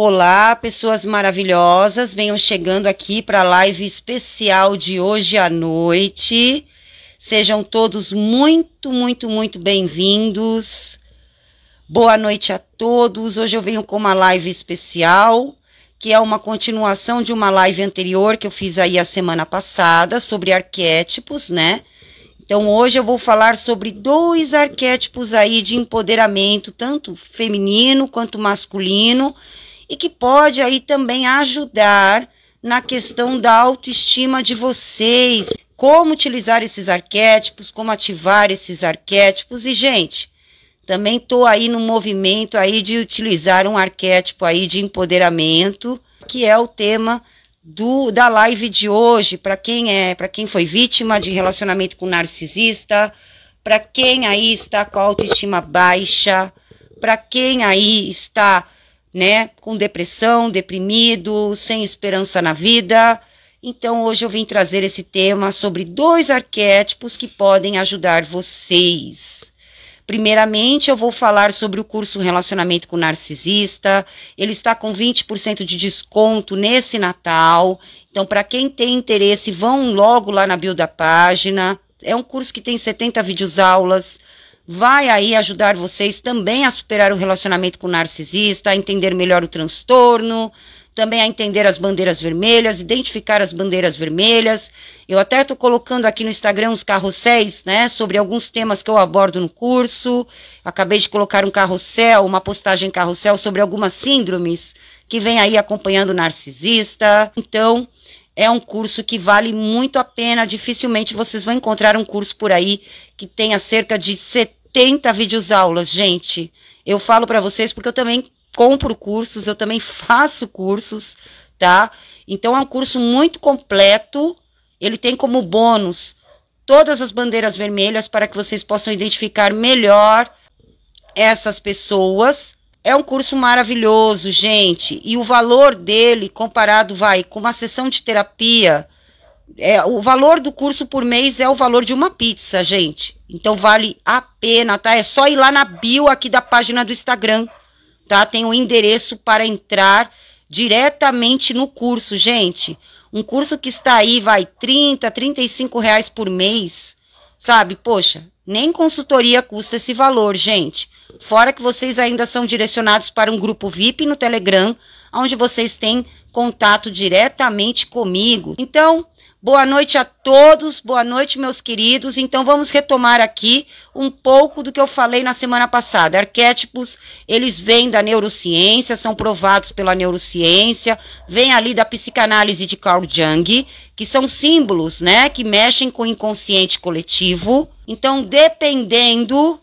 Olá, pessoas maravilhosas, venham chegando aqui para a live especial de hoje à noite. Sejam todos muito, muito, muito bem-vindos. Boa noite a todos. Hoje eu venho com uma live especial, que é uma continuação de uma live anterior que eu fiz aí a semana passada sobre arquétipos, né? Então hoje eu vou falar sobre dois arquétipos aí de empoderamento, tanto feminino quanto masculino e que pode aí também ajudar na questão da autoestima de vocês. Como utilizar esses arquétipos, como ativar esses arquétipos. E, gente, também tô aí no movimento aí de utilizar um arquétipo aí de empoderamento, que é o tema do, da live de hoje, para quem é, para quem foi vítima de relacionamento com narcisista, para quem aí está com a autoestima baixa, para quem aí está né? Com depressão, deprimido, sem esperança na vida. Então hoje eu vim trazer esse tema sobre dois arquétipos que podem ajudar vocês. Primeiramente, eu vou falar sobre o curso Relacionamento com Narcisista. Ele está com 20% de desconto nesse Natal. Então, para quem tem interesse, vão logo lá na bio da página. É um curso que tem 70 vídeos aulas, vai aí ajudar vocês também a superar o relacionamento com o narcisista, a entender melhor o transtorno, também a entender as bandeiras vermelhas, identificar as bandeiras vermelhas. Eu até estou colocando aqui no Instagram uns carrosséis, né, sobre alguns temas que eu abordo no curso. Acabei de colocar um carrossel, uma postagem carrossel sobre algumas síndromes que vem aí acompanhando o narcisista. Então, é um curso que vale muito a pena. Dificilmente vocês vão encontrar um curso por aí que tenha cerca de 70 80 vídeos aulas, gente. Eu falo para vocês porque eu também compro cursos, eu também faço cursos, tá? Então é um curso muito completo. Ele tem como bônus todas as bandeiras vermelhas para que vocês possam identificar melhor essas pessoas. É um curso maravilhoso, gente, e o valor dele comparado vai com uma sessão de terapia é, o valor do curso por mês é o valor de uma pizza, gente. Então vale a pena, tá? É só ir lá na bio aqui da página do Instagram, tá? Tem o um endereço para entrar diretamente no curso, gente. Um curso que está aí, vai, 30, 35 reais por mês, sabe? Poxa, nem consultoria custa esse valor, gente. Fora que vocês ainda são direcionados para um grupo VIP no Telegram, onde vocês têm contato diretamente comigo. Então, Boa noite a todos, boa noite, meus queridos. Então, vamos retomar aqui um pouco do que eu falei na semana passada. Arquétipos, eles vêm da neurociência, são provados pela neurociência, vêm ali da psicanálise de Carl Jung, que são símbolos, né, que mexem com o inconsciente coletivo. Então, dependendo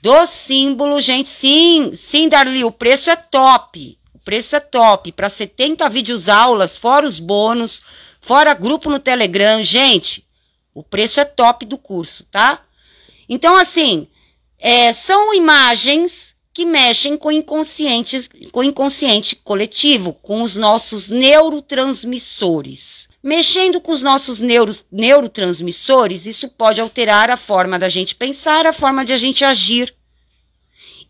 do símbolo, gente, sim, sim, Darli, o preço é top. O preço é top. Para 70 vídeos aulas, fora os bônus Fora grupo no Telegram, gente, o preço é top do curso, tá? Então, assim, é, são imagens que mexem com o inconsciente, com inconsciente coletivo, com os nossos neurotransmissores. Mexendo com os nossos neuro, neurotransmissores, isso pode alterar a forma da gente pensar, a forma de a gente agir.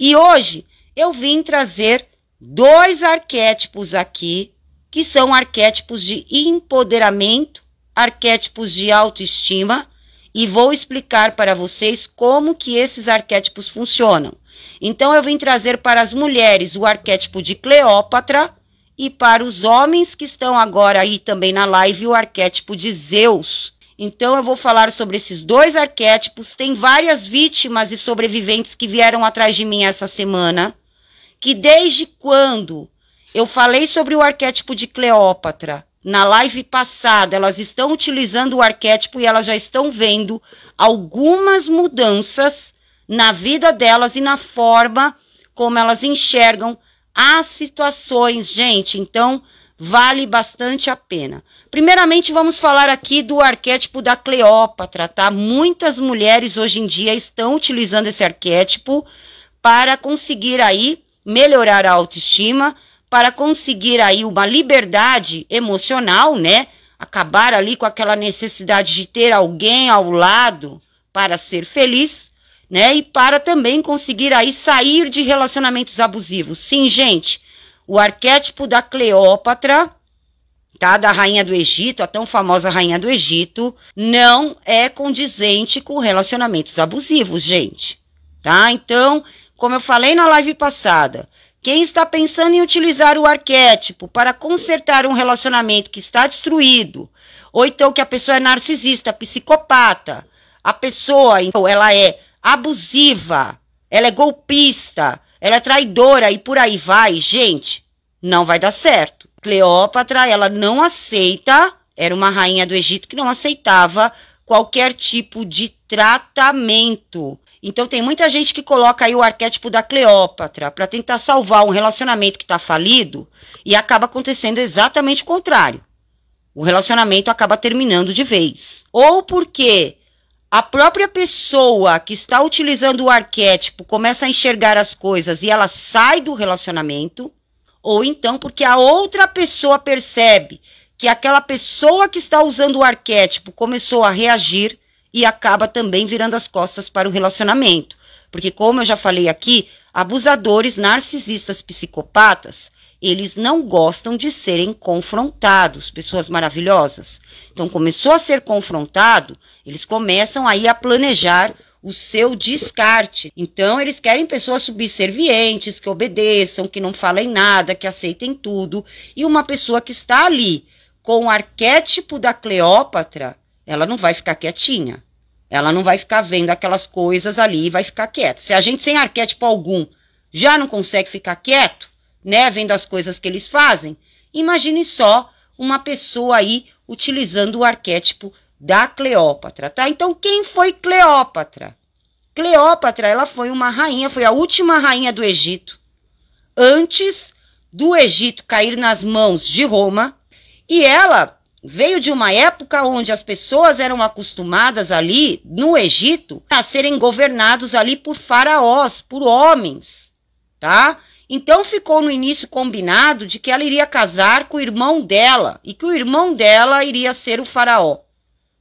E hoje eu vim trazer dois arquétipos aqui que são arquétipos de empoderamento, arquétipos de autoestima, e vou explicar para vocês como que esses arquétipos funcionam. Então eu vim trazer para as mulheres o arquétipo de Cleópatra e para os homens que estão agora aí também na live o arquétipo de Zeus. Então eu vou falar sobre esses dois arquétipos. Tem várias vítimas e sobreviventes que vieram atrás de mim essa semana, que desde quando eu falei sobre o arquétipo de Cleópatra. Na live passada, elas estão utilizando o arquétipo e elas já estão vendo algumas mudanças na vida delas e na forma como elas enxergam as situações, gente. Então, vale bastante a pena. Primeiramente, vamos falar aqui do arquétipo da Cleópatra, tá? Muitas mulheres hoje em dia estão utilizando esse arquétipo para conseguir aí melhorar a autoestima para conseguir aí uma liberdade emocional, né? Acabar ali com aquela necessidade de ter alguém ao lado para ser feliz, né? E para também conseguir aí sair de relacionamentos abusivos. Sim, gente, o arquétipo da Cleópatra, tá? Da rainha do Egito, a tão famosa rainha do Egito, não é condizente com relacionamentos abusivos, gente. Tá? Então, como eu falei na live passada, quem está pensando em utilizar o arquétipo para consertar um relacionamento que está destruído, ou então que a pessoa é narcisista, psicopata, a pessoa então, ela é abusiva, ela é golpista, ela é traidora e por aí vai, gente, não vai dar certo. Cleópatra, ela não aceita, era uma rainha do Egito que não aceitava qualquer tipo de tratamento então tem muita gente que coloca aí o arquétipo da Cleópatra para tentar salvar um relacionamento que está falido e acaba acontecendo exatamente o contrário. O relacionamento acaba terminando de vez. Ou porque a própria pessoa que está utilizando o arquétipo começa a enxergar as coisas e ela sai do relacionamento, ou então porque a outra pessoa percebe que aquela pessoa que está usando o arquétipo começou a reagir e acaba também virando as costas para o relacionamento. Porque, como eu já falei aqui, abusadores, narcisistas, psicopatas, eles não gostam de serem confrontados, pessoas maravilhosas. Então, começou a ser confrontado, eles começam aí a planejar o seu descarte. Então, eles querem pessoas subservientes, que obedeçam, que não falem nada, que aceitem tudo. E uma pessoa que está ali com o arquétipo da Cleópatra, ela não vai ficar quietinha. Ela não vai ficar vendo aquelas coisas ali e vai ficar quieta. Se a gente sem arquétipo algum já não consegue ficar quieto, né, vendo as coisas que eles fazem, imagine só uma pessoa aí utilizando o arquétipo da Cleópatra, tá? Então quem foi Cleópatra? Cleópatra, ela foi uma rainha, foi a última rainha do Egito. Antes do Egito cair nas mãos de Roma, e ela veio de uma época onde as pessoas eram acostumadas ali no Egito a serem governados ali por faraós, por homens, tá? Então ficou no início combinado de que ela iria casar com o irmão dela e que o irmão dela iria ser o faraó.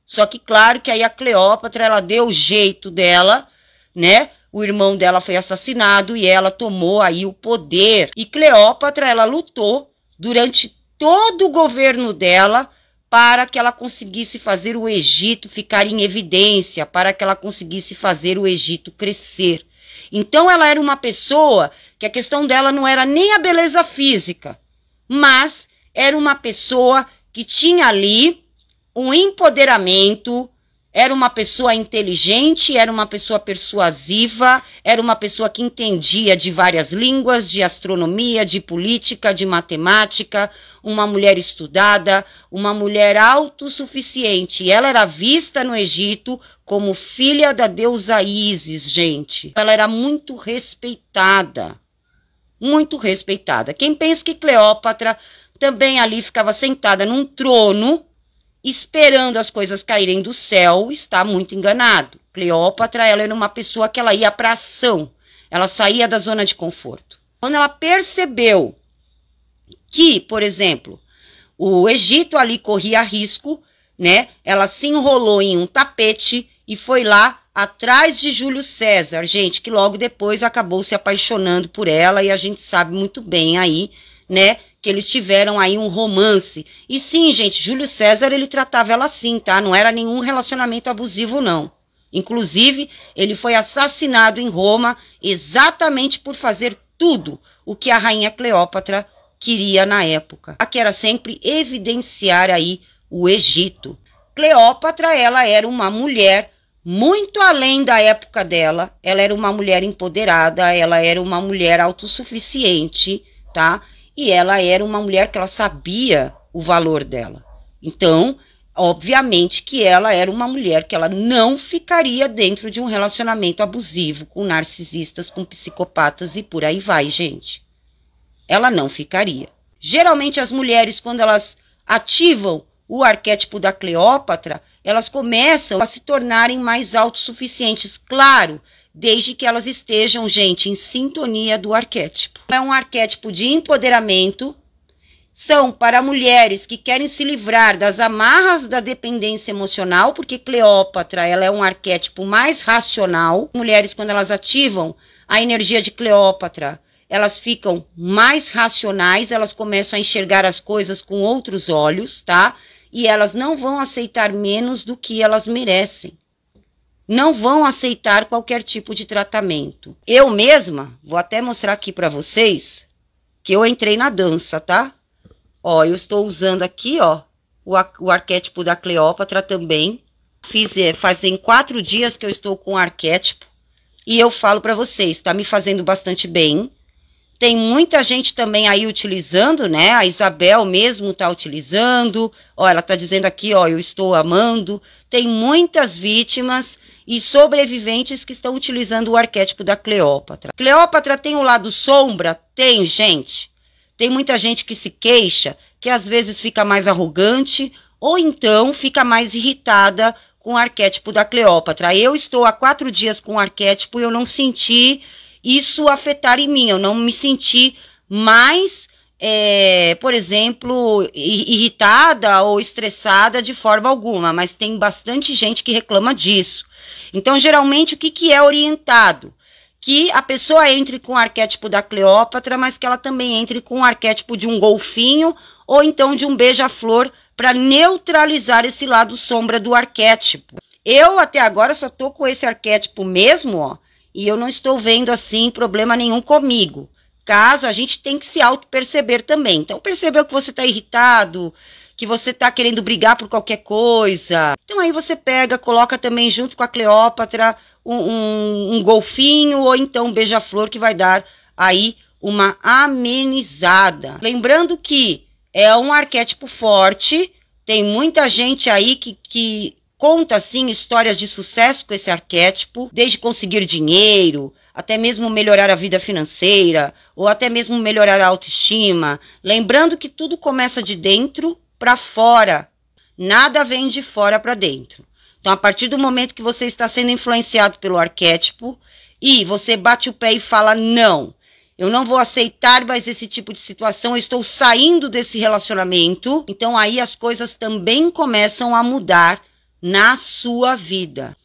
Só que claro que aí a Cleópatra ela deu o jeito dela, né? O irmão dela foi assassinado e ela tomou aí o poder. E Cleópatra ela lutou durante todo o governo dela para que ela conseguisse fazer o Egito ficar em evidência, para que ela conseguisse fazer o Egito crescer. Então ela era uma pessoa que a questão dela não era nem a beleza física, mas era uma pessoa que tinha ali um empoderamento era uma pessoa inteligente, era uma pessoa persuasiva, era uma pessoa que entendia de várias línguas, de astronomia, de política, de matemática, uma mulher estudada, uma mulher autossuficiente. Ela era vista no Egito como filha da deusa Ísis, gente. Ela era muito respeitada. Muito respeitada. Quem pensa que Cleópatra também ali ficava sentada num trono, esperando as coisas caírem do céu, está muito enganado. Cleópatra, ela era uma pessoa que ela ia para ação, ela saía da zona de conforto. Quando ela percebeu que, por exemplo, o Egito ali corria risco, né? Ela se enrolou em um tapete e foi lá atrás de Júlio César, gente, que logo depois acabou se apaixonando por ela e a gente sabe muito bem aí, né? que eles tiveram aí um romance. E sim, gente, Júlio César ele tratava ela assim, tá? Não era nenhum relacionamento abusivo, não. Inclusive, ele foi assassinado em Roma exatamente por fazer tudo o que a rainha Cleópatra queria na época. A que era sempre evidenciar aí o Egito. Cleópatra, ela era uma mulher muito além da época dela. Ela era uma mulher empoderada, ela era uma mulher autossuficiente, tá? e ela era uma mulher que ela sabia o valor dela. Então, obviamente que ela era uma mulher que ela não ficaria dentro de um relacionamento abusivo com narcisistas, com psicopatas e por aí vai, gente. Ela não ficaria. Geralmente as mulheres quando elas ativam o arquétipo da Cleópatra, elas começam a se tornarem mais autossuficientes, claro, desde que elas estejam, gente, em sintonia do arquétipo. É um arquétipo de empoderamento, são para mulheres que querem se livrar das amarras da dependência emocional, porque Cleópatra ela é um arquétipo mais racional. Mulheres, quando elas ativam a energia de Cleópatra, elas ficam mais racionais, elas começam a enxergar as coisas com outros olhos, tá? E elas não vão aceitar menos do que elas merecem não vão aceitar qualquer tipo de tratamento. Eu mesma, vou até mostrar aqui para vocês que eu entrei na dança, tá? Ó, eu estou usando aqui, ó, o, o arquétipo da Cleópatra também. Fiz, é, fazem quatro dias que eu estou com o arquétipo e eu falo para vocês, tá me fazendo bastante bem. Tem muita gente também aí utilizando, né? A Isabel mesmo tá utilizando. Ó, ela tá dizendo aqui, ó, eu estou amando. Tem muitas vítimas e sobreviventes que estão utilizando o arquétipo da Cleópatra. Cleópatra tem o lado sombra? Tem, gente. Tem muita gente que se queixa, que às vezes fica mais arrogante ou então fica mais irritada com o arquétipo da Cleópatra. Eu estou há quatro dias com o arquétipo e eu não senti isso afetar em mim, eu não me senti mais, é, por exemplo, irritada ou estressada de forma alguma, mas tem bastante gente que reclama disso. Então, geralmente, o que, que é orientado? que a pessoa entre com o arquétipo da Cleópatra, mas que ela também entre com o arquétipo de um golfinho ou então de um beija-flor para neutralizar esse lado sombra do arquétipo. Eu até agora só tô com esse arquétipo mesmo, ó, e eu não estou vendo assim problema nenhum comigo. Caso a gente tem que se auto perceber também. Então percebeu que você está irritado, que você tá querendo brigar por qualquer coisa. Então aí você pega, coloca também junto com a Cleópatra um, um, um golfinho ou então um beija-flor que vai dar aí uma amenizada. Lembrando que é um arquétipo forte, tem muita gente aí que, que conta sim histórias de sucesso com esse arquétipo, desde conseguir dinheiro, até mesmo melhorar a vida financeira, ou até mesmo melhorar a autoestima. Lembrando que tudo começa de dentro para fora. Nada vem de fora para dentro. Então, a partir do momento que você está sendo influenciado pelo arquétipo e você bate o pé e fala: não, eu não vou aceitar mais esse tipo de situação, eu estou saindo desse relacionamento. Então, aí as coisas também começam a mudar na sua vida.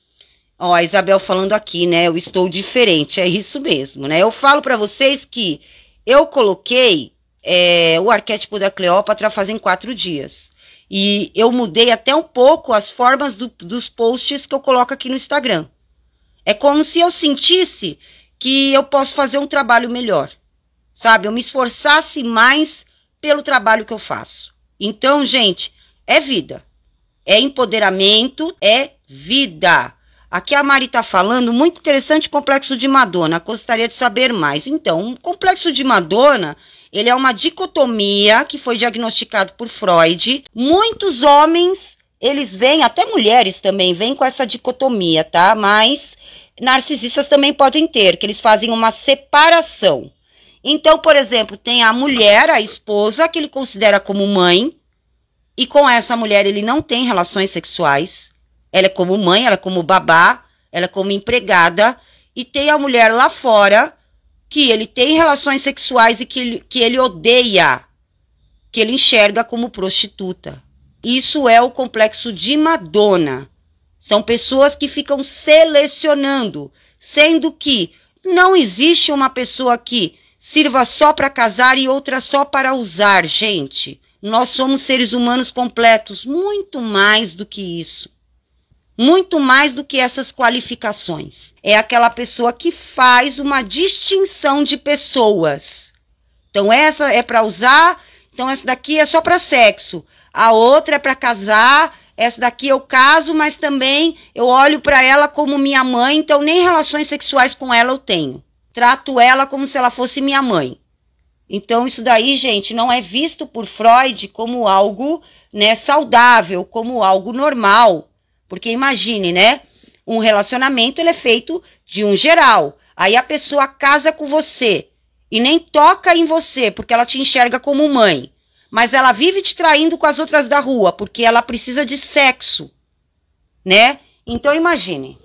Ó, a Isabel falando aqui, né? Eu estou diferente, é isso mesmo, né? Eu falo para vocês que eu coloquei é, o arquétipo da Cleópatra fazem quatro dias. E eu mudei até um pouco as formas do, dos posts que eu coloco aqui no Instagram. É como se eu sentisse que eu posso fazer um trabalho melhor, sabe? Eu me esforçasse mais pelo trabalho que eu faço. Então, gente, é vida, é empoderamento, é vida. Aqui a Mari tá falando, muito interessante complexo de Madonna, gostaria de saber mais. Então, o complexo de Madonna ele é uma dicotomia que foi diagnosticado por Freud. Muitos homens, eles vêm, até mulheres também, vêm com essa dicotomia, tá? Mas narcisistas também podem ter, que eles fazem uma separação. Então, por exemplo, tem a mulher, a esposa, que ele considera como mãe, e com essa mulher ele não tem relações sexuais. Ela é como mãe, ela é como babá, ela é como empregada, e tem a mulher lá fora que ele tem relações sexuais e que ele, que ele odeia, que ele enxerga como prostituta. Isso é o complexo de Madonna. São pessoas que ficam selecionando, sendo que não existe uma pessoa que sirva só para casar e outra só para usar, gente. Nós somos seres humanos completos, muito mais do que isso muito mais do que essas qualificações. É aquela pessoa que faz uma distinção de pessoas. Então essa é para usar, então essa daqui é só para sexo, a outra é para casar, essa daqui eu caso, mas também eu olho para ela como minha mãe, então nem relações sexuais com ela eu tenho. Trato ela como se ela fosse minha mãe. Então isso daí, gente, não é visto por Freud como algo, né, saudável, como algo normal porque imagine, né? Um relacionamento ele é feito de um geral. Aí a pessoa casa com você e nem toca em você, porque ela te enxerga como mãe. Mas ela vive te traindo com as outras da rua, porque ela precisa de sexo, né? Então imagine.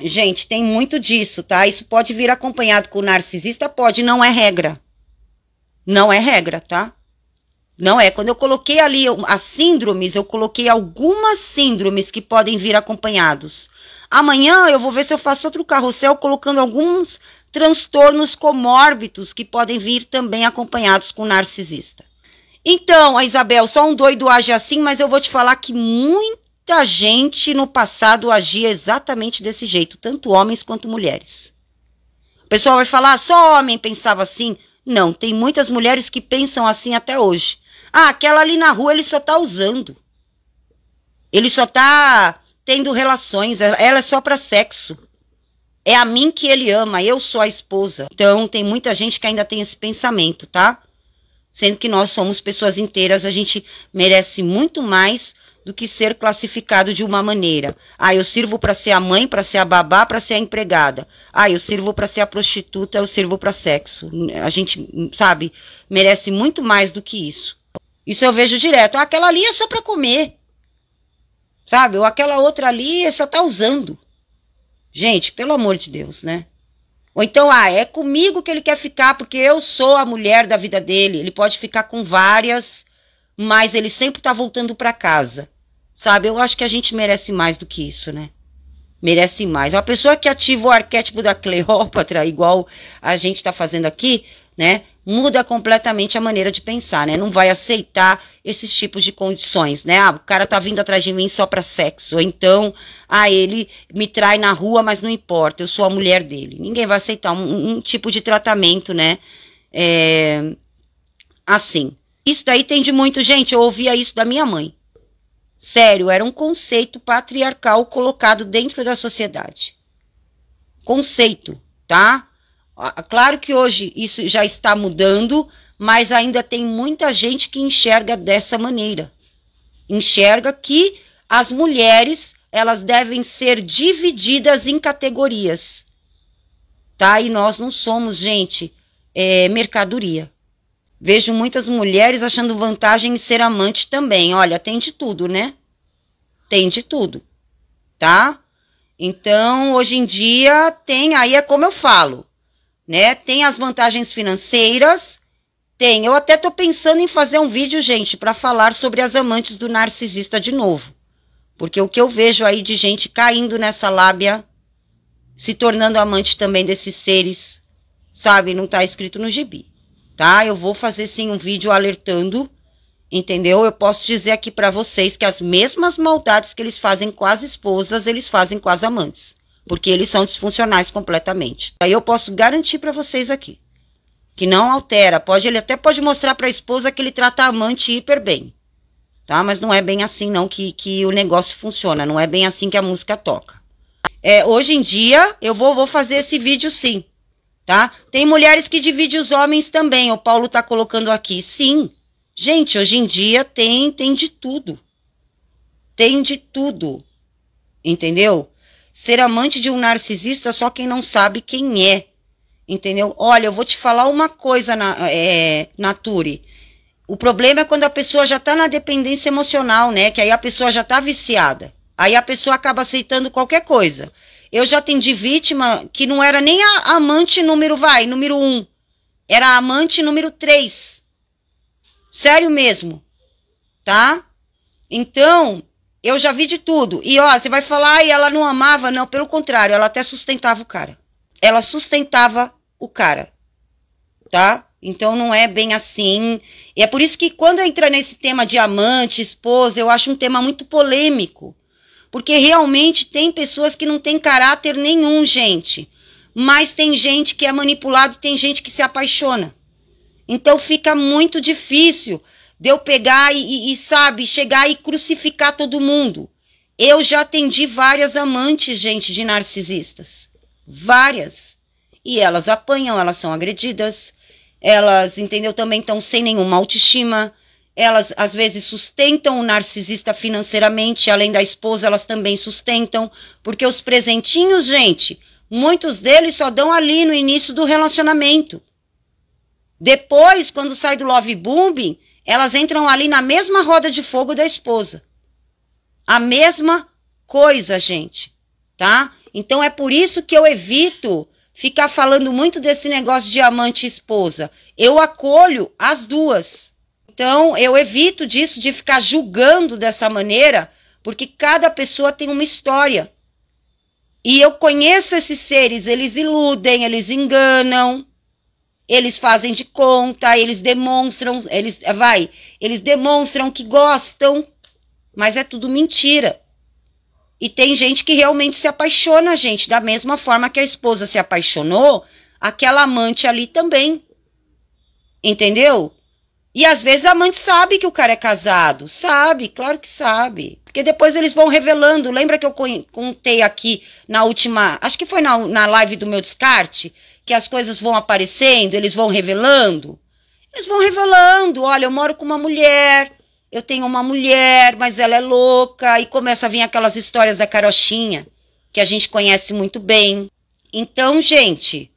Gente, tem muito disso, tá? Isso pode vir acompanhado com o narcisista, pode, não é regra. Não é regra, tá? Não é. Quando eu coloquei ali as síndromes, eu coloquei algumas síndromes que podem vir acompanhados. Amanhã eu vou ver se eu faço outro carrossel colocando alguns transtornos comórbidos que podem vir também acompanhados com narcisista. Então, a Isabel, só um doido age assim, mas eu vou te falar que muita gente no passado agia exatamente desse jeito, tanto homens quanto mulheres. O pessoal vai falar, só homem pensava assim. Não, tem muitas mulheres que pensam assim até hoje. Ah, aquela ali na rua ele só tá usando. Ele só tá tendo relações, ela é só para sexo. É a mim que ele ama, eu sou a esposa. Então tem muita gente que ainda tem esse pensamento, tá? Sendo que nós somos pessoas inteiras, a gente merece muito mais do que ser classificado de uma maneira. Ah, eu sirvo para ser a mãe, para ser a babá, para ser a empregada. Ah, eu sirvo para ser a prostituta, eu sirvo para sexo. A gente, sabe, merece muito mais do que isso. Isso eu vejo direto. Aquela ali é só para comer. Sabe? Ou aquela outra ali é só tá usando. Gente, pelo amor de Deus, né? Ou então, ah, é comigo que ele quer ficar porque eu sou a mulher da vida dele. Ele pode ficar com várias, mas ele sempre tá voltando para casa. Sabe? Eu acho que a gente merece mais do que isso, né? Merece mais. Uma pessoa que ativa o arquétipo da Cleópatra, igual a gente tá fazendo aqui, né? muda completamente a maneira de pensar, né? Não vai aceitar esses tipos de condições, né? Ah, o cara tá vindo atrás de mim só para sexo, ou então, ah, ele me trai na rua, mas não importa, eu sou a mulher dele. Ninguém vai aceitar um, um tipo de tratamento, né? É, assim. Isso daí tem de muito, gente, eu ouvia isso da minha mãe. Sério, era um conceito patriarcal colocado dentro da sociedade. Conceito, tá? Ah, claro que hoje isso já está mudando, mas ainda tem muita gente que enxerga dessa maneira. Enxerga que as mulheres elas devem ser divididas em categorias, tá? E nós não somos, gente, é, mercadoria. Vejo muitas mulheres achando vantagem em ser amante também. Olha, tem de tudo, né? Tem de tudo, tá? Então, hoje em dia, tem aí, é como eu falo né? Tem as vantagens financeiras, tem. Eu até estou pensando em fazer um vídeo, gente, para falar sobre as amantes do narcisista de novo. Porque o que eu vejo aí de gente caindo nessa lábia, se tornando amante também desses seres, sabe? Não está escrito no gibi, tá? Eu vou fazer sim um vídeo alertando, entendeu? Eu posso dizer aqui para vocês que as mesmas maldades que eles fazem com as esposas, eles fazem com as amantes porque eles são disfuncionais completamente. Aí eu posso garantir para vocês aqui que não altera. Pode ele até pode mostrar para a esposa que ele trata a amante hiper bem, tá? Mas não é bem assim não que, que o negócio funciona. Não é bem assim que a música toca. É, hoje em dia eu vou, vou fazer esse vídeo sim, tá? Tem mulheres que dividem os homens também. O Paulo tá colocando aqui, sim. Gente, hoje em dia tem tem de tudo, tem de tudo, entendeu? ser amante de um narcisista só quem não sabe quem é. Entendeu? Olha, eu vou te falar uma coisa, na, é, Nature. O problema é quando a pessoa já tá na dependência emocional, né? Que aí a pessoa já tá viciada. Aí a pessoa acaba aceitando qualquer coisa. Eu já atendi vítima que não era nem a amante número, vai, número um. Era a amante número três. Sério mesmo. Tá? Então, eu já vi de tudo. E ó, você vai falar, e ela não amava, não, pelo contrário, ela até sustentava o cara. Ela sustentava o cara. Tá? Então não é bem assim. E é por isso que quando entra nesse tema de amante, esposa, eu acho um tema muito polêmico. Porque realmente tem pessoas que não têm caráter nenhum, gente. Mas tem gente que é manipulada e tem gente que se apaixona. Então fica muito difícil de eu pegar e, e, sabe, chegar e crucificar todo mundo. Eu já atendi várias amantes, gente, de narcisistas. Várias. E elas apanham, elas são agredidas, elas, entendeu, também estão sem nenhuma autoestima. Elas, às vezes, sustentam o narcisista financeiramente, além da esposa, elas também sustentam. Porque os presentinhos, gente, muitos deles só dão ali no início do relacionamento. Depois, quando sai do love bombing elas entram ali na mesma roda de fogo da esposa. A mesma coisa, gente, tá? Então é por isso que eu evito ficar falando muito desse negócio de amante e esposa. Eu acolho as duas. Então eu evito disso de ficar julgando dessa maneira, porque cada pessoa tem uma história. E eu conheço esses seres, eles iludem, eles enganam, eles fazem de conta, eles demonstram, eles vai, eles demonstram que gostam, mas é tudo mentira. E tem gente que realmente se apaixona, gente, da mesma forma que a esposa se apaixonou, aquela amante ali também. Entendeu? E às vezes a amante sabe que o cara é casado, sabe, claro que sabe. Porque depois eles vão revelando. Lembra que eu contei aqui na última, acho que foi na, na live do meu descarte, que as coisas vão aparecendo, eles vão revelando? Eles vão revelando, olha, eu moro com uma mulher, eu tenho uma mulher, mas ela é louca, e começa a vir aquelas histórias da carochinha, que a gente conhece muito bem. Então, gente,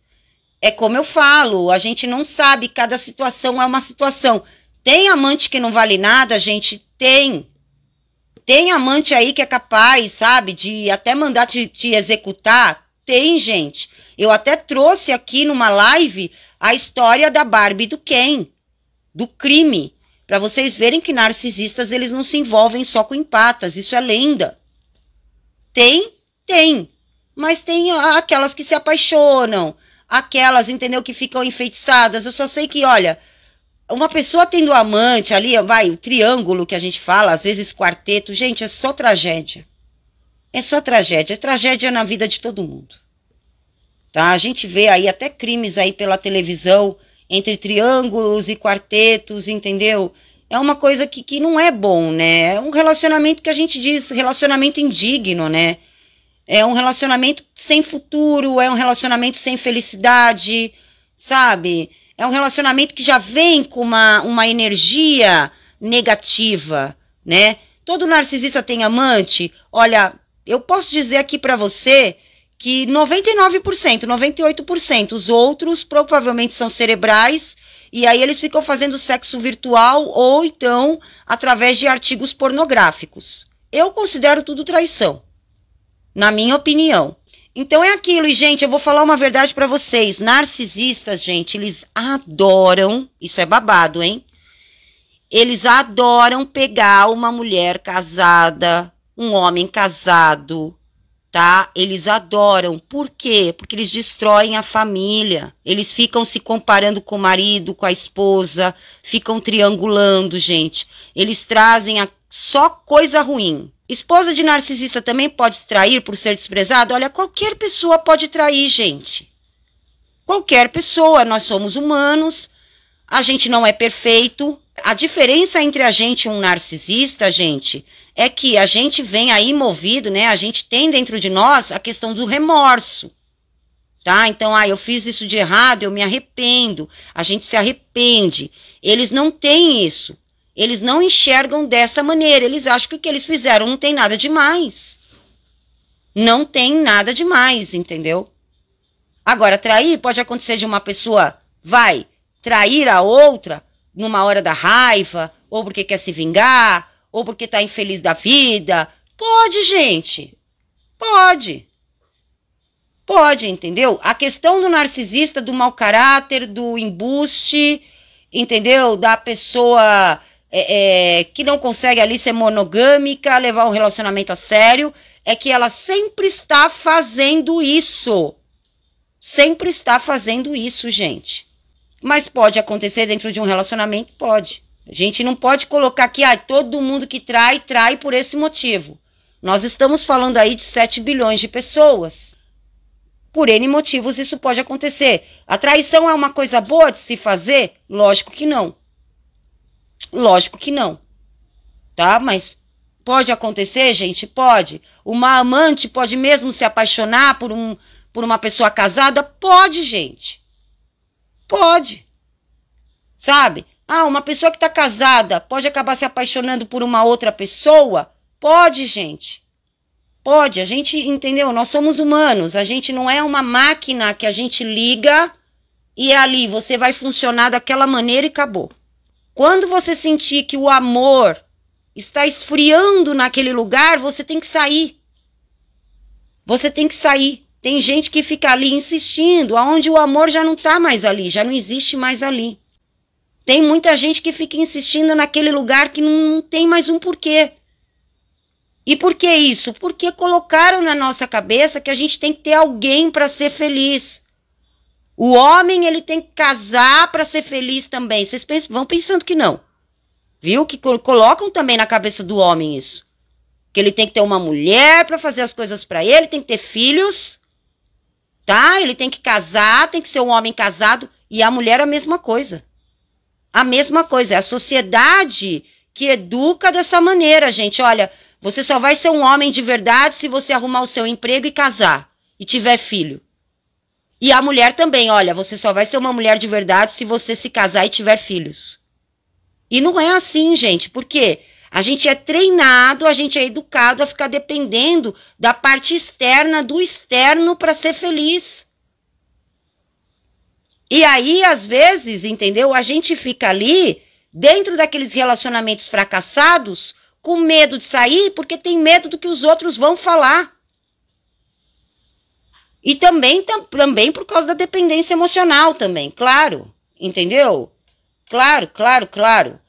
é como eu falo, a gente não sabe, cada situação é uma situação. Tem amante que não vale nada, gente? Tem. Tem amante aí que é capaz, sabe, de até mandar te, te executar? tem, gente. Eu até trouxe aqui numa live a história da Barbie do Ken, do crime, para vocês verem que narcisistas eles não se envolvem só com empatas, isso é lenda. Tem, tem, mas tem aquelas que se apaixonam, aquelas, entendeu, que ficam enfeitiçadas. Eu só sei que, olha, uma pessoa tendo amante ali, vai, o triângulo que a gente fala, às vezes quarteto, gente, é só tragédia. É só tragédia. É tragédia na vida de todo mundo. Tá? A gente vê aí até crimes aí pela televisão, entre triângulos e quartetos, entendeu? É uma coisa que, que não é bom, né? É um relacionamento que a gente diz, relacionamento indigno, né? É um relacionamento sem futuro, é um relacionamento sem felicidade, sabe? É um relacionamento que já vem com uma, uma energia negativa, né? Todo narcisista tem amante? Olha, eu posso dizer aqui para você que 99%, 98%, os outros provavelmente são cerebrais e aí eles ficam fazendo sexo virtual ou então através de artigos pornográficos. Eu considero tudo traição, na minha opinião. Então é aquilo, e gente, eu vou falar uma verdade para vocês. Narcisistas, gente, eles adoram, isso é babado, hein? Eles adoram pegar uma mulher casada, um homem casado, tá? Eles adoram. Por quê? Porque eles destroem a família. Eles ficam se comparando com o marido, com a esposa, ficam triangulando, gente. Eles trazem a... só coisa ruim. Esposa de narcisista também pode trair por ser desprezado? Olha, qualquer pessoa pode trair, gente. Qualquer pessoa, nós somos humanos, a gente não é perfeito, a diferença entre a gente e um narcisista, gente, é que a gente vem aí movido, né? A gente tem dentro de nós a questão do remorso. Tá? Então, ah, eu fiz isso de errado, eu me arrependo. A gente se arrepende. Eles não têm isso. Eles não enxergam dessa maneira. Eles acham que o que eles fizeram não tem nada demais. Não tem nada demais, entendeu? Agora, trair pode acontecer de uma pessoa, vai, trair a outra numa hora da raiva, ou porque quer se vingar, ou porque tá infeliz da vida. Pode, gente. Pode. Pode, entendeu? A questão do narcisista, do mau caráter, do embuste, entendeu? Da pessoa é, é, que não consegue ali ser monogâmica, levar o um relacionamento a sério, é que ela sempre está fazendo isso. Sempre está fazendo isso, gente. Mas pode acontecer dentro de um relacionamento? Pode. A gente não pode colocar aqui, ah, todo mundo que trai, trai por esse motivo. Nós estamos falando aí de 7 bilhões de pessoas. Por N motivos isso pode acontecer. A traição é uma coisa boa de se fazer? Lógico que não. Lógico que não. Tá? Mas pode acontecer, gente? Pode. Uma amante pode mesmo se apaixonar por, um, por uma pessoa casada? Pode, gente. Pode. Sabe? Ah, uma pessoa que está casada pode acabar se apaixonando por uma outra pessoa? Pode, gente. Pode, a gente entendeu? Nós somos humanos, a gente não é uma máquina que a gente liga e é ali você vai funcionar daquela maneira e acabou. Quando você sentir que o amor está esfriando naquele lugar, você tem que sair. Você tem que sair. Tem gente que fica ali insistindo, aonde o amor já não está mais ali, já não existe mais ali. Tem muita gente que fica insistindo naquele lugar que não tem mais um porquê. E por que isso? Porque colocaram na nossa cabeça que a gente tem que ter alguém para ser feliz. O homem ele tem que casar para ser feliz também. Vocês pensam, vão pensando que não. Viu? Que colocam também na cabeça do homem isso. Que ele tem que ter uma mulher para fazer as coisas para ele, tem que ter filhos tá? Ele tem que casar, tem que ser um homem casado. E a mulher, a mesma coisa. A mesma coisa. É a sociedade que educa dessa maneira, gente. Olha, você só vai ser um homem de verdade se você arrumar o seu emprego e casar e tiver filho. E a mulher também, olha, você só vai ser uma mulher de verdade se você se casar e tiver filhos. E não é assim, gente, por quê a gente é treinado, a gente é educado a ficar dependendo da parte externa, do externo para ser feliz. E aí, às vezes, entendeu? A gente fica ali dentro daqueles relacionamentos fracassados com medo de sair porque tem medo do que os outros vão falar. E também, tam, também por causa da dependência emocional também, claro, entendeu? Claro, claro, claro.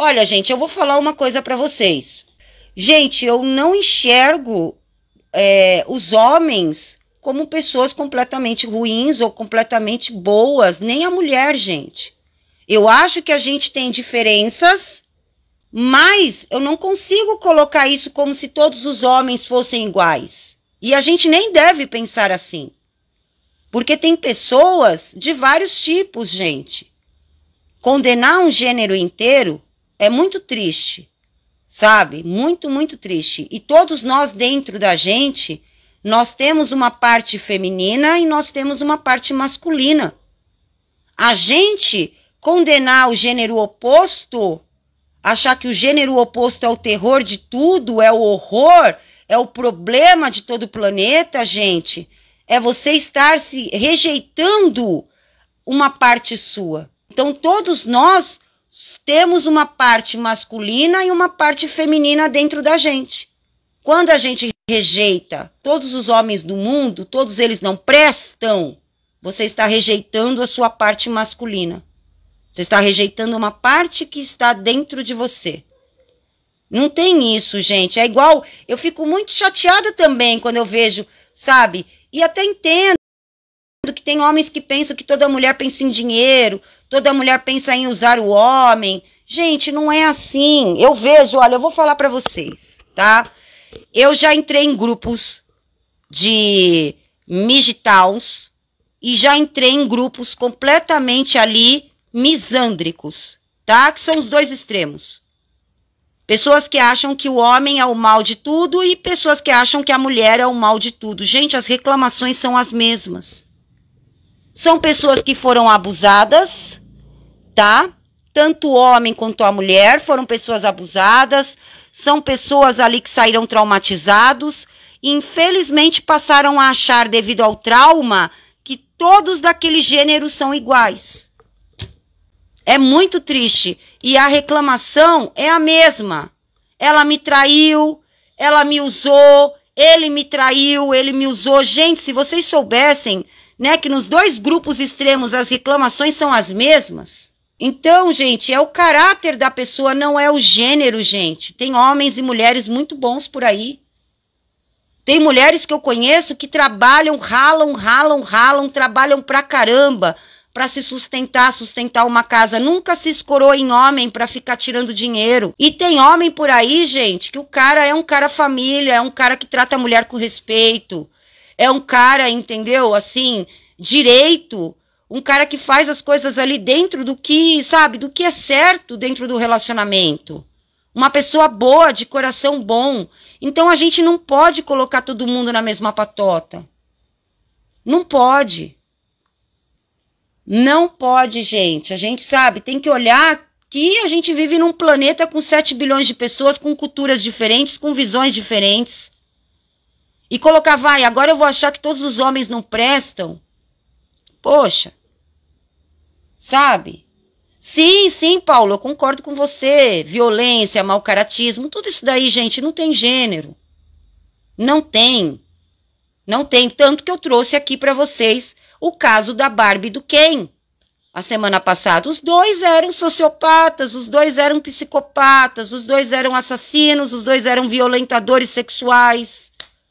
Olha, gente, eu vou falar uma coisa para vocês. Gente, eu não enxergo é, os homens como pessoas completamente ruins ou completamente boas, nem a mulher, gente. Eu acho que a gente tem diferenças, mas eu não consigo colocar isso como se todos os homens fossem iguais. E a gente nem deve pensar assim. Porque tem pessoas de vários tipos, gente. Condenar um gênero inteiro é muito triste, sabe? Muito, muito triste. E todos nós dentro da gente, nós temos uma parte feminina e nós temos uma parte masculina. A gente condenar o gênero oposto, achar que o gênero oposto é o terror de tudo, é o horror, é o problema de todo o planeta, gente, é você estar se rejeitando uma parte sua. Então todos nós temos uma parte masculina e uma parte feminina dentro da gente. Quando a gente rejeita todos os homens do mundo, todos eles não prestam, você está rejeitando a sua parte masculina. Você está rejeitando uma parte que está dentro de você. Não tem isso, gente. É igual. Eu fico muito chateada também quando eu vejo, sabe? E até entendo que tem homens que pensam que toda mulher pensa em dinheiro, toda mulher pensa em usar o homem. Gente, não é assim. Eu vejo, olha, eu vou falar para vocês, tá? Eu já entrei em grupos de migitals e já entrei em grupos completamente ali misândricos, tá? Que são os dois extremos. Pessoas que acham que o homem é o mal de tudo e pessoas que acham que a mulher é o mal de tudo. Gente, as reclamações são as mesmas. São pessoas que foram abusadas, tá? Tanto o homem quanto a mulher foram pessoas abusadas, são pessoas ali que saíram traumatizados, e infelizmente passaram a achar devido ao trauma que todos daquele gênero são iguais. É muito triste e a reclamação é a mesma. Ela me traiu, ela me usou, ele me traiu, ele me usou. Gente, se vocês soubessem né? Que nos dois grupos extremos as reclamações são as mesmas. Então, gente, é o caráter da pessoa, não é o gênero, gente. Tem homens e mulheres muito bons por aí. Tem mulheres que eu conheço que trabalham, ralam, ralam, ralam, trabalham pra caramba para se sustentar, sustentar uma casa. Nunca se escorou em homem para ficar tirando dinheiro. E tem homem por aí, gente, que o cara é um cara família, é um cara que trata a mulher com respeito é um cara, entendeu? Assim, direito, um cara que faz as coisas ali dentro do que, sabe, do que é certo dentro do relacionamento. Uma pessoa boa, de coração bom. Então a gente não pode colocar todo mundo na mesma patota. Não pode. Não pode, gente. A gente sabe, tem que olhar que a gente vive num planeta com 7 bilhões de pessoas, com culturas diferentes, com visões diferentes e colocar, vai, agora eu vou achar que todos os homens não prestam. Poxa. Sabe? Sim, sim, Paulo, eu concordo com você. Violência, mau caratismo, tudo isso daí, gente, não tem gênero. Não tem. Não tem. Tanto que eu trouxe aqui para vocês o caso da Barbie do Ken. A semana passada, os dois eram sociopatas, os dois eram psicopatas, os dois eram assassinos, os dois eram violentadores sexuais.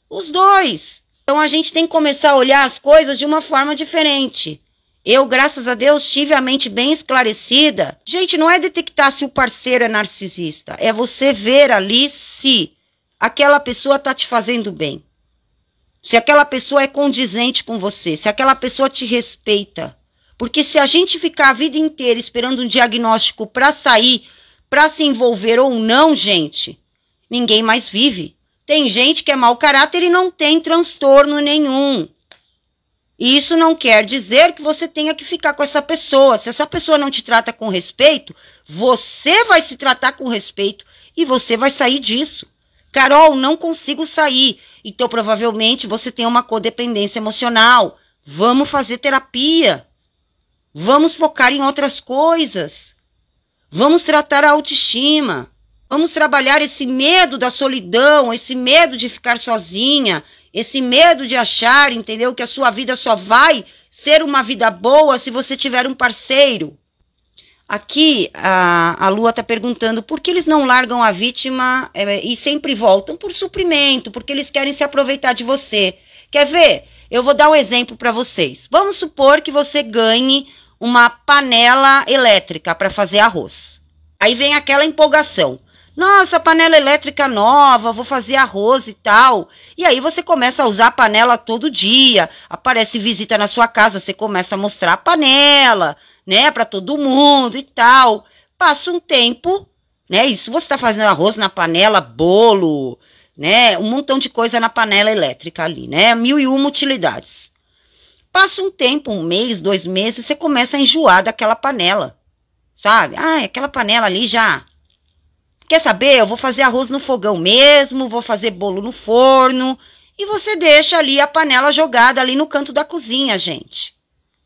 Os dois. Então a gente tem que começar a olhar as coisas de uma forma diferente. Eu, graças a Deus, tive a mente bem esclarecida. Gente, não é detectar se o parceiro é narcisista, é você ver ali se aquela pessoa tá te fazendo bem. Se aquela pessoa é condizente com você, se aquela pessoa te respeita. Porque se a gente ficar a vida inteira esperando um diagnóstico para sair, para se envolver ou não, gente, ninguém mais vive. Tem gente que é mau caráter e não tem transtorno nenhum. isso não quer dizer que você tenha que ficar com essa pessoa. Se essa pessoa não te trata com respeito, você vai se tratar com respeito e você vai sair disso. Carol, não consigo sair. Então, provavelmente, você tem uma codependência emocional. Vamos fazer terapia. Vamos focar em outras coisas. Vamos tratar a autoestima. Vamos trabalhar esse medo da solidão, esse medo de ficar sozinha, esse medo de achar, entendeu, que a sua vida só vai ser uma vida boa se você tiver um parceiro. Aqui a, a Lua está perguntando por que eles não largam a vítima é, e sempre voltam por suprimento, porque eles querem se aproveitar de você. Quer ver? Eu vou dar um exemplo para vocês. Vamos supor que você ganhe uma panela elétrica para fazer arroz. Aí vem aquela empolgação. Nossa, panela elétrica nova, vou fazer arroz e tal. E aí você começa a usar a panela todo dia. Aparece visita na sua casa, você começa a mostrar a panela, né, para todo mundo e tal. Passa um tempo, né? Isso você está fazendo arroz na panela, bolo, né? Um montão de coisa na panela elétrica ali, né? Mil e uma utilidades. Passa um tempo, um mês, dois meses, você começa a enjoar daquela panela, sabe? Ah, aquela panela ali já Quer saber? Eu vou fazer arroz no fogão mesmo, vou fazer bolo no forno. E você deixa ali a panela jogada ali no canto da cozinha, gente.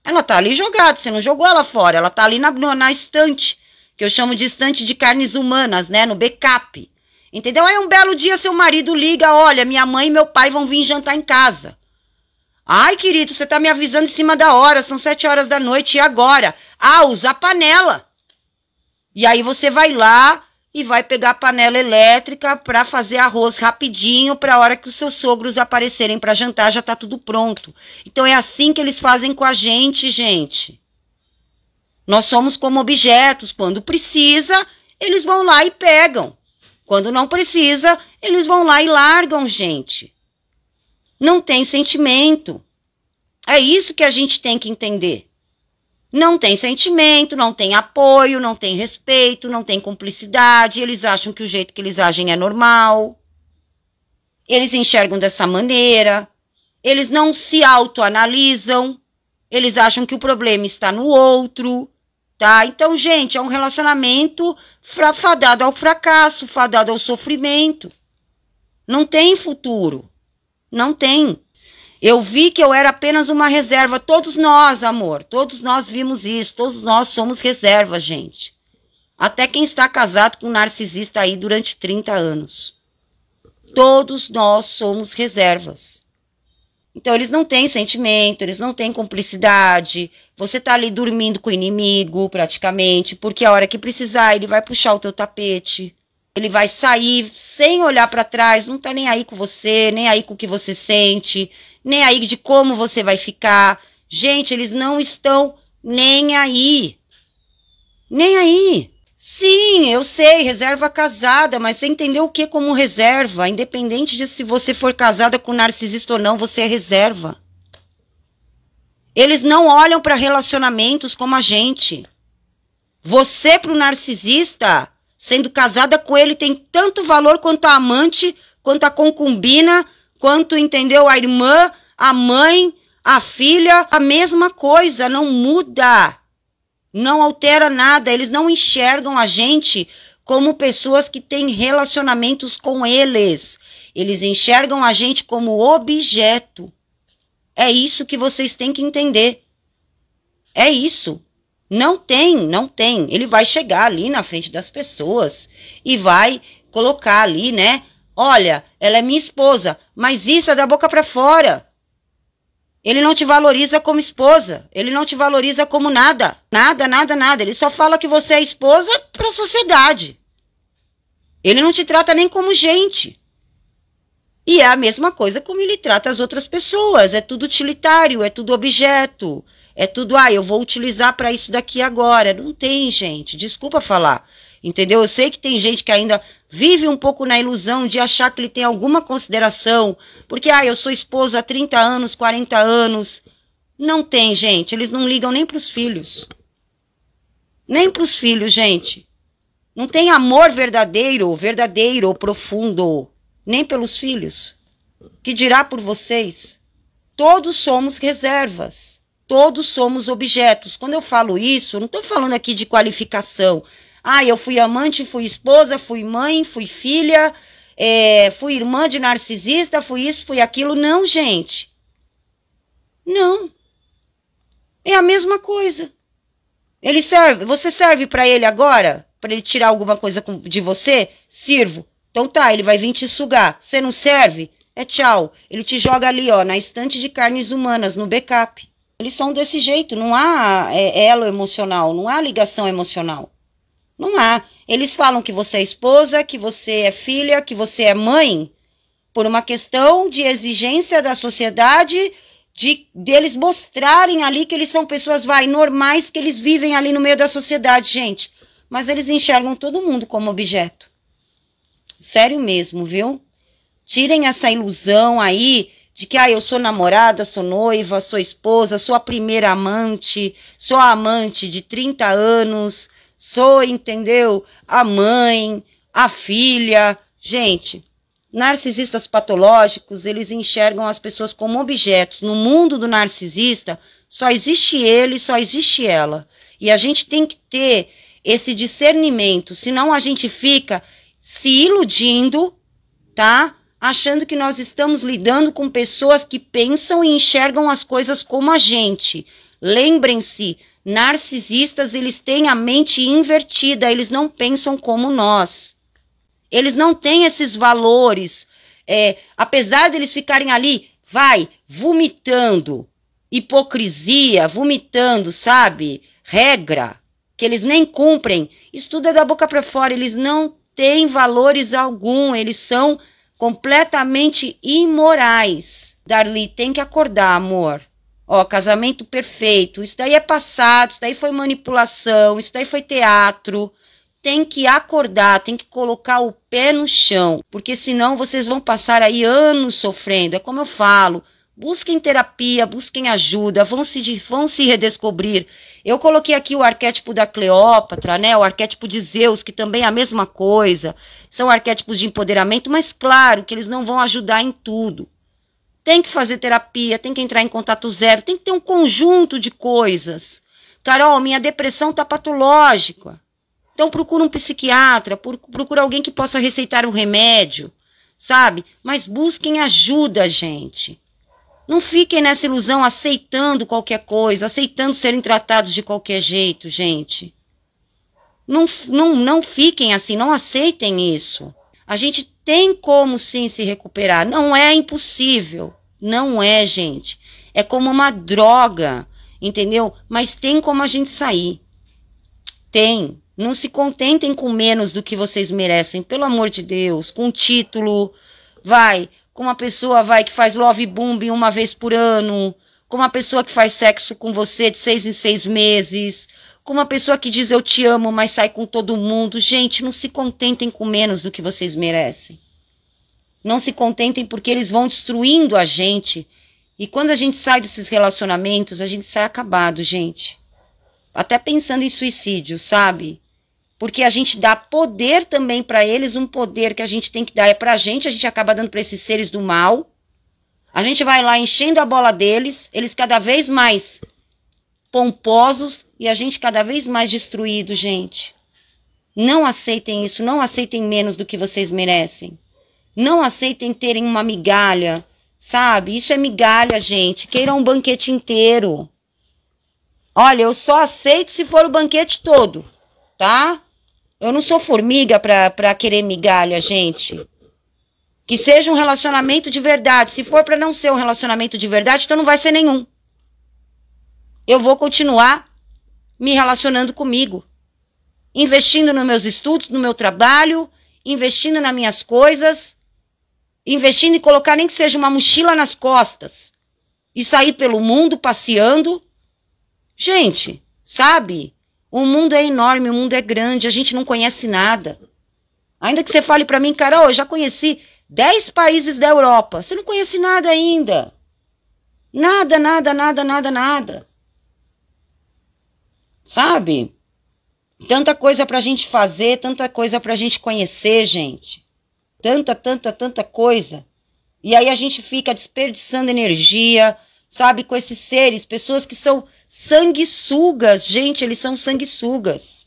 Ela tá ali jogada, você não jogou ela fora, ela tá ali na, na estante, que eu chamo de estante de carnes humanas, né? No backup. Entendeu? Aí um belo dia seu marido liga: olha, minha mãe e meu pai vão vir jantar em casa. Ai, querido, você tá me avisando em cima da hora, são sete horas da noite, e agora? Ah, usa a panela. E aí você vai lá, e vai pegar a panela elétrica para fazer arroz rapidinho para a hora que os seus sogros aparecerem para jantar já está tudo pronto. Então é assim que eles fazem com a gente, gente. Nós somos como objetos, quando precisa, eles vão lá e pegam. Quando não precisa, eles vão lá e largam, gente. Não tem sentimento. É isso que a gente tem que entender não tem sentimento, não tem apoio, não tem respeito, não tem cumplicidade, eles acham que o jeito que eles agem é normal. Eles enxergam dessa maneira, eles não se autoanalisam, eles acham que o problema está no outro, tá? Então, gente, é um relacionamento fadado ao fracasso, fadado ao sofrimento. Não tem futuro. Não tem. Eu vi que eu era apenas uma reserva. Todos nós, amor, todos nós vimos isso. Todos nós somos reserva, gente. Até quem está casado com um narcisista aí durante 30 anos. Todos nós somos reservas. Então, eles não têm sentimento, eles não têm cumplicidade. Você tá ali dormindo com o inimigo, praticamente, porque a hora que precisar, ele vai puxar o teu tapete. Ele vai sair sem olhar para trás, não tá nem aí com você, nem aí com o que você sente, nem aí de como você vai ficar. Gente, eles não estão nem aí. Nem aí. Sim, eu sei, reserva casada, mas você entendeu o que como reserva? Independente de se você for casada com narcisista ou não, você é reserva. Eles não olham para relacionamentos como a gente. Você para o narcisista, sendo casada com ele, tem tanto valor quanto a amante, quanto a concubina, quanto entendeu a irmã, a mãe, a filha, a mesma coisa, não muda. Não altera nada, eles não enxergam a gente como pessoas que têm relacionamentos com eles. Eles enxergam a gente como objeto. É isso que vocês têm que entender. É isso. Não tem, não tem. Ele vai chegar ali na frente das pessoas e vai colocar ali, né, Olha, ela é minha esposa, mas isso é da boca para fora. Ele não te valoriza como esposa, ele não te valoriza como nada, nada, nada, nada. Ele só fala que você é esposa para a sociedade. Ele não te trata nem como gente. E é a mesma coisa como ele trata as outras pessoas. É tudo utilitário, é tudo objeto, é tudo, ah, eu vou utilizar para isso daqui agora. Não tem, gente. Desculpa falar. Entendeu? Eu sei que tem gente que ainda vive um pouco na ilusão de achar que ele tem alguma consideração, porque, ah, eu sou esposa há 30 anos, 40 anos. Não tem, gente. Eles não ligam nem para os filhos. Nem para os filhos, gente. Não tem amor verdadeiro, verdadeiro, profundo, nem pelos filhos. Que dirá por vocês? Todos somos reservas. Todos somos objetos. Quando eu falo isso, não estou falando aqui de qualificação. Ah, eu fui amante, fui esposa, fui mãe, fui filha, é, fui irmã de narcisista, fui isso, fui aquilo. Não, gente. Não. É a mesma coisa. Ele serve, você serve para ele agora? Para ele tirar alguma coisa de você? Sirvo. Então tá, ele vai vir te sugar. Você não serve? É tchau. Ele te joga ali, ó, na estante de carnes humanas, no backup. Eles são desse jeito, não há é, elo emocional, não há ligação emocional. Não há. Eles falam que você é esposa, que você é filha, que você é mãe, por uma questão de exigência da sociedade de deles mostrarem ali que eles são pessoas vai normais que eles vivem ali no meio da sociedade, gente. Mas eles enxergam todo mundo como objeto. Sério mesmo, viu? Tirem essa ilusão aí de que ah, eu sou namorada, sou noiva, sou esposa, sou a primeira amante, sou a amante de 30 anos, sou, entendeu? A mãe, a filha. Gente, narcisistas patológicos, eles enxergam as pessoas como objetos. No mundo do narcisista, só existe ele, só existe ela. E a gente tem que ter esse discernimento, senão a gente fica se iludindo, tá? Achando que nós estamos lidando com pessoas que pensam e enxergam as coisas como a gente. Lembrem-se, Narcisistas, eles têm a mente invertida, eles não pensam como nós. Eles não têm esses valores. É, apesar de eles ficarem ali, vai, vomitando hipocrisia, vomitando, sabe? Regra que eles nem cumprem. Estuda é da boca para fora, eles não têm valores algum, eles são completamente imorais. Darli, tem que acordar, amor. Ó, casamento perfeito, isso daí é passado, isso daí foi manipulação, isso daí foi teatro. Tem que acordar, tem que colocar o pé no chão, porque senão vocês vão passar aí anos sofrendo. É como eu falo, busquem terapia, busquem ajuda, vão se, vão se redescobrir. Eu coloquei aqui o arquétipo da Cleópatra, né? O arquétipo de Zeus, que também é a mesma coisa. São arquétipos de empoderamento, mas claro que eles não vão ajudar em tudo. Tem que fazer terapia, tem que entrar em contato zero, tem que ter um conjunto de coisas. Carol, minha depressão tá patológica. Então procura um psiquiatra, procura alguém que possa receitar um remédio, sabe? Mas busquem ajuda, gente. Não fiquem nessa ilusão aceitando qualquer coisa, aceitando serem tratados de qualquer jeito, gente. Não, não, não fiquem assim, não aceitem isso. A gente tem como sim se recuperar. Não é impossível. Não é, gente. É como uma droga, entendeu? Mas tem como a gente sair. Tem. Não se contentem com menos do que vocês merecem, pelo amor de Deus. Com título, vai. Com uma pessoa, vai, que faz love bombing uma vez por ano. Com uma pessoa que faz sexo com você de seis em seis meses com uma pessoa que diz eu te amo, mas sai com todo mundo. Gente, não se contentem com menos do que vocês merecem. Não se contentem porque eles vão destruindo a gente. E quando a gente sai desses relacionamentos, a gente sai acabado, gente. Até pensando em suicídio, sabe? Porque a gente dá poder também para eles, um poder que a gente tem que dar é pra gente, a gente acaba dando para esses seres do mal. A gente vai lá enchendo a bola deles, eles cada vez mais pomposos e a gente cada vez mais destruído, gente. Não aceitem isso, não aceitem menos do que vocês merecem. Não aceitem terem uma migalha, sabe? Isso é migalha, gente. Queiram um banquete inteiro. Olha, eu só aceito se for o banquete todo, tá? Eu não sou formiga pra, pra querer migalha, gente. Que seja um relacionamento de verdade. Se for para não ser um relacionamento de verdade, então não vai ser nenhum eu vou continuar me relacionando comigo, investindo nos meus estudos, no meu trabalho, investindo nas minhas coisas, investindo em colocar nem que seja uma mochila nas costas e sair pelo mundo passeando. Gente, sabe? O mundo é enorme, o mundo é grande, a gente não conhece nada. Ainda que você fale para mim, Carol, eu já conheci dez países da Europa. Você não conhece nada ainda. Nada, nada, nada, nada, nada. Sabe? Tanta coisa pra gente fazer, tanta coisa pra gente conhecer, gente. Tanta, tanta, tanta coisa. E aí a gente fica desperdiçando energia, sabe, com esses seres, pessoas que são sanguessugas, gente, eles são sanguessugas.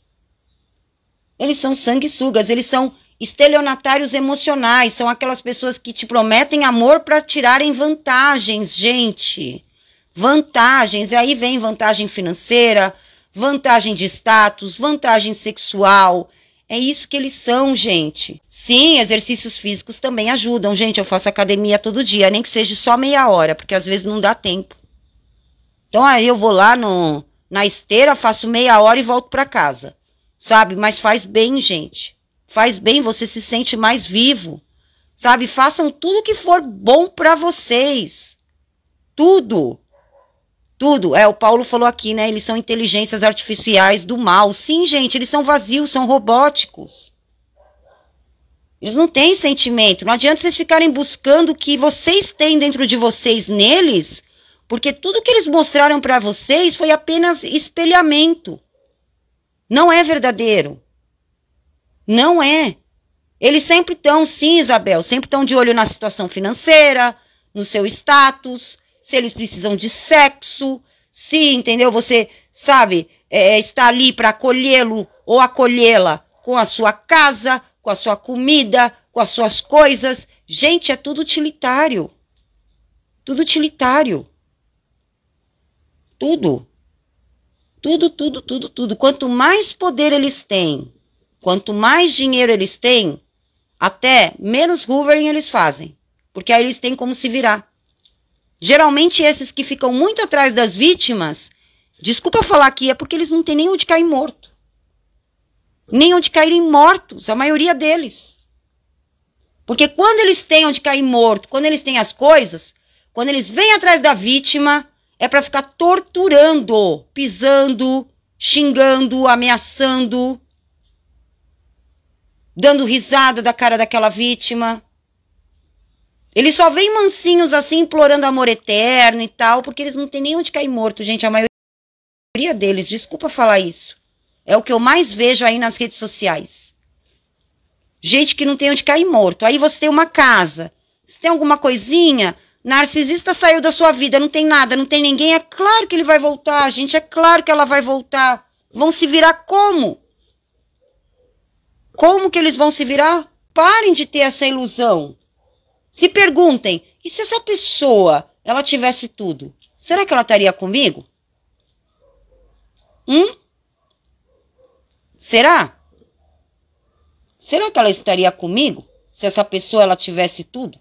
Eles são sanguessugas, eles são estelionatários emocionais, são aquelas pessoas que te prometem amor para tirarem vantagens, gente. Vantagens, e aí vem vantagem financeira, vantagem de status, vantagem sexual. É isso que eles são, gente. Sim, exercícios físicos também ajudam. Gente, eu faço academia todo dia, nem que seja só meia hora, porque às vezes não dá tempo. Então aí eu vou lá no, na esteira, faço meia hora e volto para casa. Sabe? Mas faz bem, gente. Faz bem, você se sente mais vivo. Sabe? Façam tudo que for bom para vocês. Tudo. Tudo. É, o Paulo falou aqui, né? Eles são inteligências artificiais do mal. Sim, gente, eles são vazios, são robóticos. Eles não têm sentimento. Não adianta vocês ficarem buscando o que vocês têm dentro de vocês neles, porque tudo que eles mostraram para vocês foi apenas espelhamento. Não é verdadeiro. Não é. Eles sempre estão, sim, Isabel, sempre estão de olho na situação financeira, no seu status, se eles precisam de sexo, se, entendeu? Você, sabe, é, é está ali para acolhê-lo ou acolhê-la com a sua casa, com a sua comida, com as suas coisas. Gente, é tudo utilitário. Tudo utilitário. Tudo. Tudo, tudo, tudo, tudo. Quanto mais poder eles têm, quanto mais dinheiro eles têm, até menos hoovering eles fazem. Porque aí eles têm como se virar. Geralmente esses que ficam muito atrás das vítimas, desculpa falar aqui, é porque eles não têm nem onde cair morto. Nem onde caírem mortos, a maioria deles. Porque quando eles têm onde cair morto, quando eles têm as coisas, quando eles vêm atrás da vítima, é para ficar torturando, pisando, xingando, ameaçando, dando risada da cara daquela vítima. Eles só vêm mansinhos assim, implorando amor eterno e tal, porque eles não têm nem onde cair morto, gente. A maioria deles, desculpa falar isso. É o que eu mais vejo aí nas redes sociais. Gente que não tem onde cair morto. Aí você tem uma casa, você tem alguma coisinha, narcisista saiu da sua vida, não tem nada, não tem ninguém. É claro que ele vai voltar, gente. É claro que ela vai voltar. Vão se virar como? Como que eles vão se virar? Parem de ter essa ilusão. Se perguntem, e se essa pessoa ela tivesse tudo, será que ela estaria comigo? Hum? Será? Será que ela estaria comigo se essa pessoa ela tivesse tudo?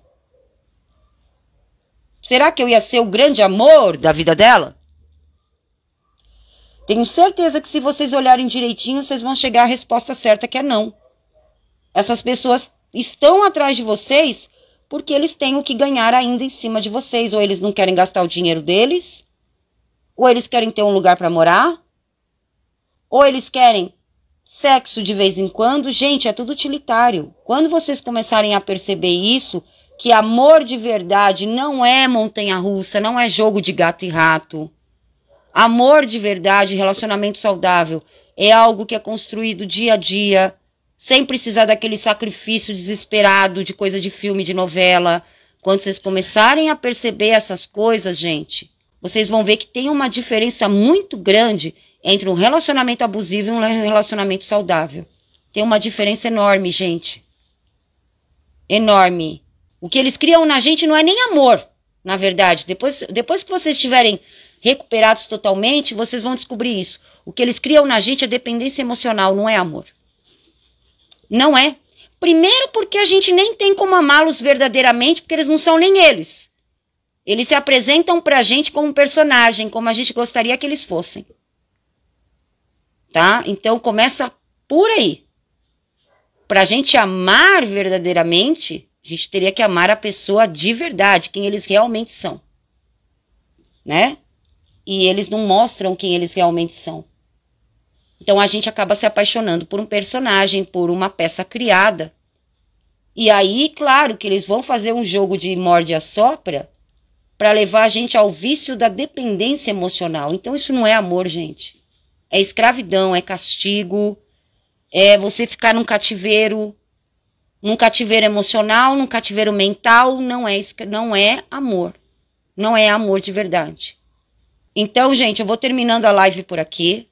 Será que eu ia ser o grande amor da vida dela? Tenho certeza que se vocês olharem direitinho, vocês vão chegar à resposta certa que é não. Essas pessoas estão atrás de vocês porque eles têm o que ganhar ainda em cima de vocês. Ou eles não querem gastar o dinheiro deles, ou eles querem ter um lugar para morar, ou eles querem sexo de vez em quando. Gente, é tudo utilitário. Quando vocês começarem a perceber isso, que amor de verdade não é montanha russa, não é jogo de gato e rato. Amor de verdade, relacionamento saudável, é algo que é construído dia a dia sem precisar daquele sacrifício desesperado de coisa de filme, de novela. Quando vocês começarem a perceber essas coisas, gente, vocês vão ver que tem uma diferença muito grande entre um relacionamento abusivo e um relacionamento saudável. Tem uma diferença enorme, gente. Enorme. O que eles criam na gente não é nem amor, na verdade. Depois, depois que vocês estiverem recuperados totalmente, vocês vão descobrir isso. O que eles criam na gente é dependência emocional, não é amor. Não é. Primeiro, porque a gente nem tem como amá-los verdadeiramente, porque eles não são nem eles. Eles se apresentam pra gente como personagem, como a gente gostaria que eles fossem. Tá? Então começa por aí. Pra gente amar verdadeiramente, a gente teria que amar a pessoa de verdade, quem eles realmente são. Né? E eles não mostram quem eles realmente são. Então a gente acaba se apaixonando por um personagem, por uma peça criada. E aí, claro que eles vão fazer um jogo de morde a sopra para levar a gente ao vício da dependência emocional. Então isso não é amor, gente. É escravidão, é castigo, é você ficar num cativeiro, num cativeiro emocional, num cativeiro mental, não é não é amor. Não é amor de verdade. Então, gente, eu vou terminando a live por aqui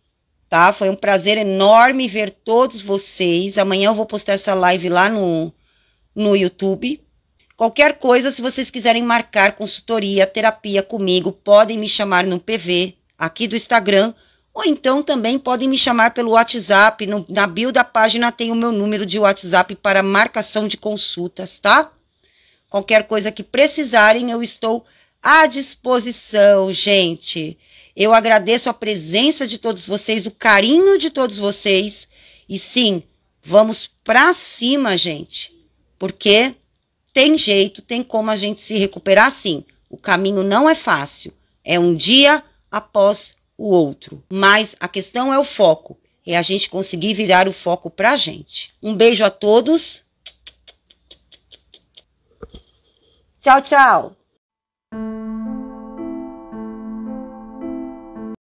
tá? Foi um prazer enorme ver todos vocês. Amanhã eu vou postar essa live lá no, no YouTube. Qualquer coisa, se vocês quiserem marcar consultoria, terapia comigo, podem me chamar no PV aqui do Instagram. Ou então também podem me chamar pelo WhatsApp. No, na bio da página tem o meu número de WhatsApp para marcação de consultas, tá? Qualquer coisa que precisarem, eu estou à disposição, gente. Eu agradeço a presença de todos vocês, o carinho de todos vocês. E sim, vamos pra cima, gente. Porque tem jeito, tem como a gente se recuperar sim. O caminho não é fácil. É um dia após o outro. Mas a questão é o foco. É a gente conseguir virar o foco pra gente. Um beijo a todos. Tchau, tchau.